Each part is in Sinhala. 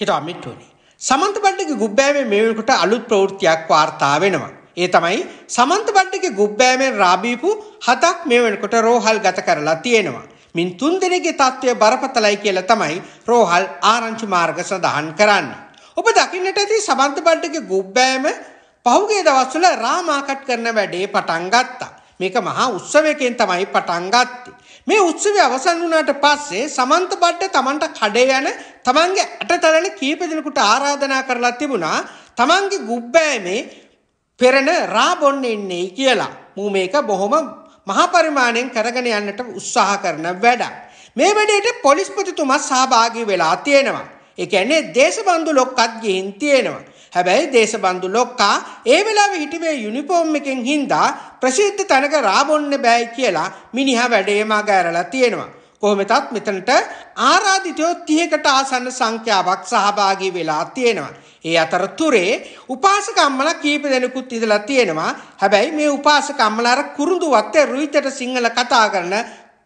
හිතාමිට්ටෝනි. සමන්ත බඩ්ඩගේ ගුබ්බෑමේ මේවකට අලුත් ප්‍රවෘත්තියක් වාර්තා වෙනවා. ඒ තමයි සමන්ත බඩ්ඩගේ ගුබ්බෑමෙන් රාබීපු හතක් මේ වෙනකොට රෝහල් ගත කරලා තියෙනවා. මින් තුන් දෙනෙගේ තත්ත්වය බරපතලයි කියලා තමයි රෝහල් ආරංචි මාර්ග සඳහන් කරන්නේ. ඔබ දකින්නට ඇති සමන්ත බඩ්ඩගේ ගුබ්බෑම පහුගිය දවස්වල රාමාකට් කරන වැඩේ පටන් ගත්තා. මේක මහා උත්සවයකෙන් තමයි පටන් ගත්තේ. මේ උත්සවය අවසන් වුණාට පස්සේ සමන්ත බඩට Tamanට කඩේ යන Tamanගේ අටතරල කීප දෙනෙකුට ආරාධනා කරලා තිබුණා Tamanගේ ගුබ්බෑමේ පෙරණ රාබොන් එන්නේ කියලා. මූ මේක බොහොම මහා පරිමාණයෙන් කරගෙන යන්නට උත්සාහ කරන වැඩක්. මේ වැඩේට පොලිස්පතිතුමා සහභාගී වෙලා තියෙනවා. ඒ කියන්නේ දේශබන්දු ලොක්කත් ගිහින් තියෙනවා. හැබැයි දේශබන්දු ලොක්කා ඒ වෙලාවේ හිටියේ යුනිෆෝම් එකෙන් හින්දා ප්‍රසිද්ධ තැනක රාබොන්න බෑයි කියලා මිනිහා වැඩේම අගෑරලා තියෙනවා. කොහොමතත් මෙතනට ආරාධිතයෝ 30කට ආසන්න සංඛ්‍යාවක් සහභාගී වෙලා තියෙනවා. ඒ අතරතුරේ උපාසක අම්මලා කීප දෙනෙකුත් ඉඳලා තියෙනවා. හැබැයි මේ උපාසක අම්මලා අර කුරුඳු වත්තේ රුයිතට සිංහල කතා කරන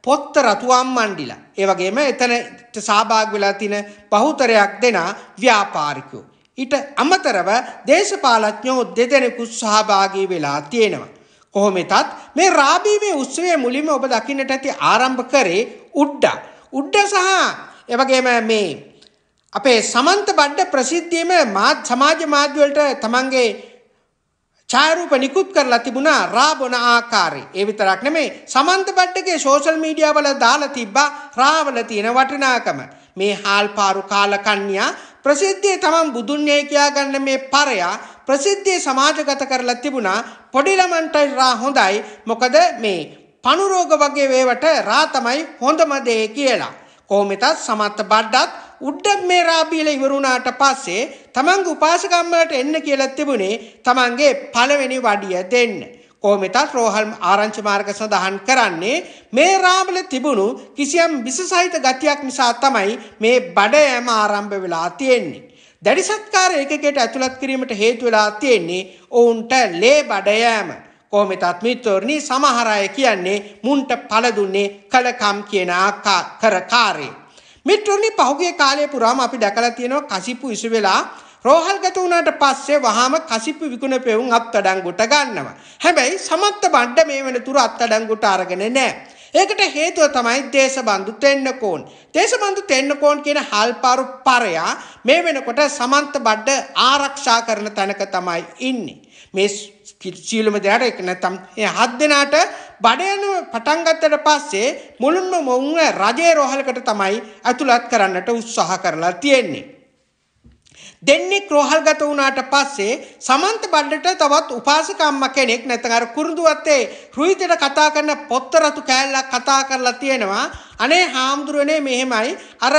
පොත්ත රතුවම් මණ්ඩිලා. ඒ වගේම එතනට සහභාගී වෙලා තියෙන බහුතරයක් දෙනා ව්‍යාපාරිකයෝ. ඊට අමතරව දේශපාලඥයෝ දෙදෙනෙකු සහභාගී වෙලා තියෙනවා. කොහොමෙතත් මේ රාබීවේ උත්සවයේ මුලින්ම ඔබ දකින්නට ඇති ආරම්භ කරේ උඩ්ඩා. උඩ්ඩා සහ එවැගේම මේ අපේ සමන්ත බණ්ඩ ප්‍රසිද්ධියේම සමාජ මාධ්‍ය වලට තමන්ගේ ඡායාරූප නිකුත් කරලා තිබුණා රාබණ ආකාරي. ඒ විතරක් නෙමෙයි සමන්ත බට්ටගේ සෝෂල් මීඩියා වල දාලා තිබ්බා රාවල තියෙන වටිනාකම. මේ හාල්පාරු කාලකන්‍යා ප්‍රසිද්ධිය තමන් බුදුන්නේ කියාගන්න මේ පරයා ප්‍රසිද්ධිය සමාජගත කරලා තිබුණා පොඩි ළමන්ට රා හොඳයි මොකද මේ පණු රෝග වගේ වේවට රා තමයි හොඳම දේ කියලා. කොහොමෙතත් සමත් බඩ්ඩත් උඩ්ඩක් මේ රාපීල ඉවරුණාට පස්සේ තමන්ගේ උපාසකම්මලට එන්න කියලා තිබුණේ තමන්ගේ පළවෙනි වඩිය දෙන්න. කොහොමතත් රෝහල් ආරංචි මාර්ග සඳහන් කරන්නේ මේ රාමල තිබුණු කිසියම් විසසහිත ගතියක් නිසා තමයි මේ බඩයෑම ආරම්භ වෙලා තියෙන්නේ. දැඩි සත්කාර ඒකකයට ඇතුළත් කිරීමට හේතු වෙලා තියෙන්නේ ඔවුන්ට ලේ බඩයෑම. කොහොමතත් මිත්‍රෝරණි සමහර අය කියන්නේ මුන්ට පළ දුන්නේ කලකම් කියන ආකාර කර කාර්යය. මිත්‍රෝනි පහුගිය කාලය පුරාම අපි දැකලා තියෙනවා කසිපු ඉසු වෙලා රෝහල්ගත වුණාට පස්සේ වහාම කසිප්පු විකුණ පෙවුම් අත්අඩංගුවට ගන්නවා. හැබැයි සමත්ත බණ්ඩ මේ වෙනතුරු අත්අඩංගුවට අරගෙන නැහැ. ඒකට හේතුව තමයි දේශබන්දු තෙන්නකෝන්. දේශබන්දු තෙන්නකෝන් කියන හල්පාරු පරයා මේ වෙනකොට සමන්ත බඩ ආරක්ෂා කරන තැනක තමයි ඉන්නේ. මේ සීලම දෙයට එක නැත්තම් ඒ හත් දෙනාට බඩයන පටන් ගත්තට පස්සේ මුලින්ම මොවුන් රජේ රෝහලකට තමයි ඇතුළත් කරන්නට උත්සාහ කරලා තියෙන්නේ. දෙන්නේ රෝහල්ගත වුණාට පස්සේ සමන්ත බණ්ඩට තවත් උපාසිකම්ම කෙනෙක් නැත්නම් අර කුරුඳුවත්තේ රුහිතට කතා කරන පොත් රතු කෑල්ලක් කතා කරලා තියෙනවා අනේ හාමුදුරනේ මෙහෙමයි අර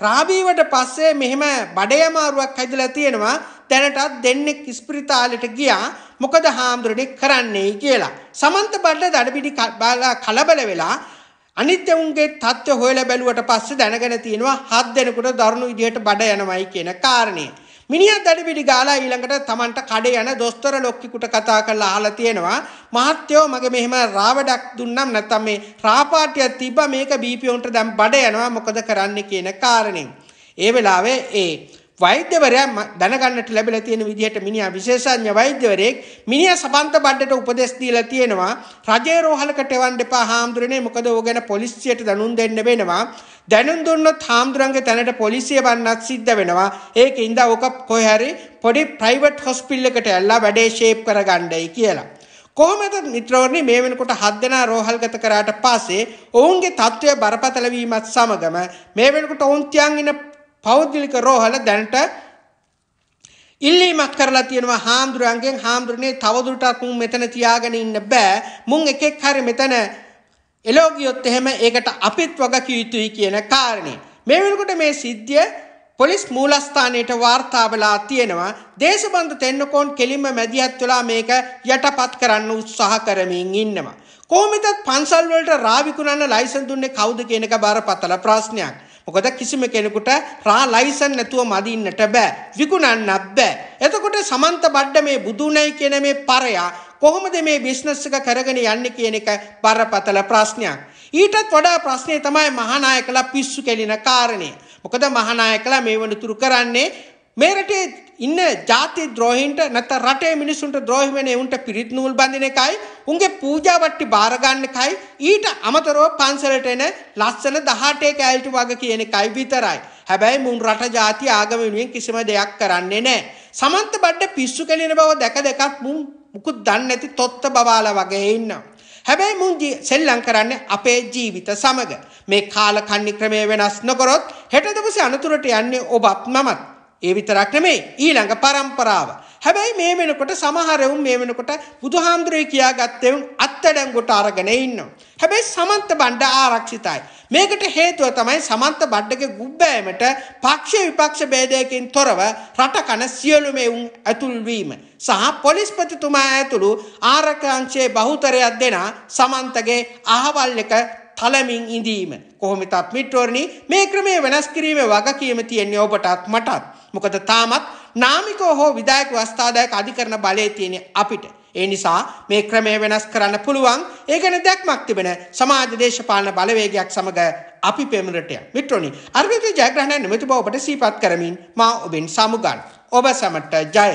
රාබීවට පස්සේ මෙහෙම බඩේ අමාරුවක් හැදිලා තියෙනවා දැනටත් දෙන්නේ ඉස්පිරිතාලෙට ගියා මොකද හාමුදුරනේ කරන්නේ කියලා සමන්ත බණ්ඩ දඩබිඩි කලබල වෙලා අනිත් උන්ගේ தත්ත්වය හොයලා බැලුවට පස්සේ දැනගෙන තියෙනවා හත් දෙනෙකුට දරුණු විදිහට බඩ යනවයි කියන කාරණය. මිනිහා දඩබිඩි ගාලා ඊළඟට Tamanට කඩේ යන දොස්තර ලොක්කිකුට කතා කරලා අහලා තියෙනවා මහත්තයෝ මගේ මෙහෙම රාවඩක් දුන්නම් නැත්නම් මේ රාපාටියක් තිබ්බා මේක බීපී උන්ට දැන් බඩ යනවා මොකද කරන්න කියන කාරණේ. ඒ වෙලාවේ ඒ වෛද්‍යවරයා දැනගන්නට ලැබිලා තියෙන විදිහට මිනිහා විශේෂඥ වෛද්‍යවරයෙක් මිනිහා සබන්ත බඩට උපදෙස් දීලා තියෙනවා රජේ රෝහලකට එවන්න එපා හාමුදුරනේ මොකද ඕක ගැන පොලිසියට දැනුම් දෙන්න වෙනවා දැනුම් දුන්නොත් හාමුදුරන්ගේ තැනට පොලිසිය වන්නත් සිද්ධ වෙනවා ඒකින්ද ඕක කොහේ හරි පොඩි ප්‍රයිවට් හොස්පිටල් එකට ඇල්ලා වැඩේ ෂේප් කරගන්නයි කියලා කොහොමද මිත්‍රෝනි මේ වෙනකොට හත් දෙනා රෝහල්ගත කරාට පස්සේ ඔවුන්ගේ තත්ත්වය බරපතල වීමත් සමගම මේ වෙනකොට ඔවුන් තියන් ඉන පෞද්ගලික රෝහල දැනට ඉල්ලීමක් කරලා තියෙනවා හාමුදුරන්ගෙන් හාමුදුරනේ තවදුරටත් මුන් මෙතන තියාගෙන ඉන්න බෑ මුන් එකෙක් හරි මෙතන එලෝ ගියොත් එහෙම ඒකට අපිත් වගකිය යුතුයි කියන කාරණේ මේ වෙනකොට මේ සිද්ධිය පොලිස් මූලස්ථානයට වාර්තා වෙලා තියෙනවා දේශබන්දු තෙන්නකෝන් කෙලින්ම මැදිහත් වෙලා මේක යටපත් කරන්න උත්සාහ කරමින් ඉන්නවා කොහොමදත් පන්සල් වලට රා විකුණන්න ලයිසන් දුන්නේ කවුද කියන එක බරපතල ප්‍රශ්නයක් මොකද කිසිම කෙනෙකුට රා ලයිසන් නැතුව මදින්නට බෑ විකුණන්නත් බෑ එතකොට සමන්ත බඩ මේ බුදුනයි කියන මේ පරයා කොහොමද මේ බිස්නස් එක කරගෙන යන්නේ කියන එක බරපතල ප්‍රශ්නයක්. ඊටත් වඩා ප්‍රශ්නේ තමයි මහානායකලා පිස්සු කෙලින කාරණේ. මොකද මහානායකලා මේ වනතුරු කරන්නේ මේ රටේ ඉන්න ಜಾති ද්‍රෝහීන්ට නැත්නම් රටේ මිනිසුන්ට ද්‍රෝහි වෙන උන්ට පිරිත් නූල් බඳින එකයි උන්ගේ පූජා වට්ටි බාර ගන්න එකයි ඊට අමතරව පන්සලට එන ලස්සන 18 කැලටි වගේ කියන එකයි විතරයි. හැබැයි මුන් රට ಜಾති ආගම වෙනුවෙන් කිසිම දෙයක් කරන්නේ නැහැ. සමන්ත බඩ පිස්සු කෙලින බව දැක දැකත් මුන් මුකුත් දන්නේ නැති තොත්ත බබාලා වගේ ඉන්නවා. හැබැයි මුන් සෙල්ලම් කරන්නේ අපේ ජීවිත සමග. මේ කාලකන්ණි ක්‍රමය වෙනස් නොකරොත් හෙට දවසේ අනතුරට යන්නේ ඔබත් මමත්. ඒ විතරක් නෙමෙයි ඊළඟ પરම්පරාව. හැබැයි මේ වෙනකොට සමහරවුන් මේ වෙනකොට බුදුහාමුදුරේ කියාගත්තෙවුන් අත්අඩංගුවට අරගෙන ඉන්නවා. හැබැයි සමන්ත බණ්ඩ ආරක්ෂිතයි. මේකට හේතුව තමයි සමන්ත බණ්ඩගේ ගුබ්බෑමට පක්ෂ විපක්ෂ ભેදයකින් තොරව රටකන සියලුම උන් ඇතුල් වීම සහ පොලිස්පතිතුමා ඇතුළු ආරක්ෂාංශයේ බහුතරයක් දෙනා සමන්තගේ අහවල් එක තලමින් ඉඳීම. කොහොමතත් මිට්වරණි මේ ක්‍රමේ වෙනස් කිරීමේ වගකීම තියෙන්නේ ඔබටත් මටත්. මොකද තාමත් නාමිකෝ හෝ විදායක වස්ථාදායක අධිකරණ බලය තියෙන අපිට. ඒ නිසා මේ ක්‍රමය වෙනස් කරන්න පුළුවන් ඒ ගැන දැක්මක් තිබෙන සමාජ දේශපාලන බලවේගයක් සමග අපි පෙමරට මිත්‍රොනි අර්ගත ජයග්‍රහණ නිමිති බව ඔබට සීපත් කරමින් මා ඔබෙන් සමුගන්න ඔබ සමට ජය